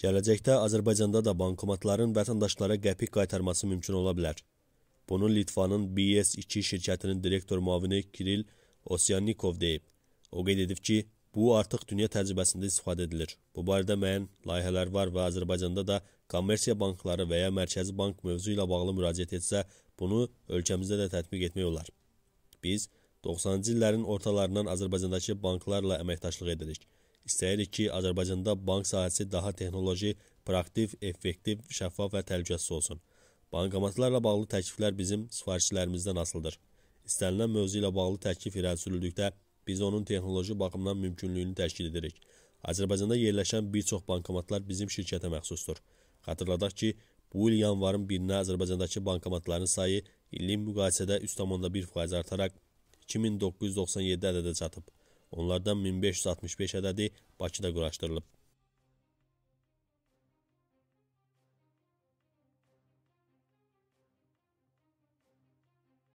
Gələcəkdə Azərbaycanda da bankomatların vətəndaşlara qəpik qaytarması mümkün ola bilər. Bunu Litvanın BS2 şirkətinin direktor muavini Kiril Osyannikov deyib. O qeyd edib ki, bu artıq dünya təcrübəsində istifadə edilir. Bu barədə müəyyən layihələr var və Azərbaycanda da kommersiya bankları və ya mərkəzi bank mövzu ilə bağlı müraciət etsə, bunu ölkəmizdə də tətbiq etmək olar. Biz 90-cı illərin ortalarından Azərbaycandakı banklarla əməkdaşlıq edirik. İstəyirik ki, Azərbaycanda bank sahəsi daha texnoloji, proaktiv, effektiv, şəffaf və təhlükəsiz olsun. Bankomatlarla bağlı təkliflər bizim sifarişlərimizdən asıldır. İstənilən mövzu ilə bağlı təklif irəli sürüldükdə biz onun texnoloji baxımdan mümkünlüyünü təşkil edirik. Azərbaycanda yerləşən bir çox bankomatlar bizim şirkətə məxsusdur. Xatırladaq ki, bu il yanvarın 1-nə Azərbaycandakı bankomatların sayı illik müqayisədə 3,1% artaraq 2997 ədədə çatıb. Onlardan 1565 ədədi Bakıda quraşdırılıb.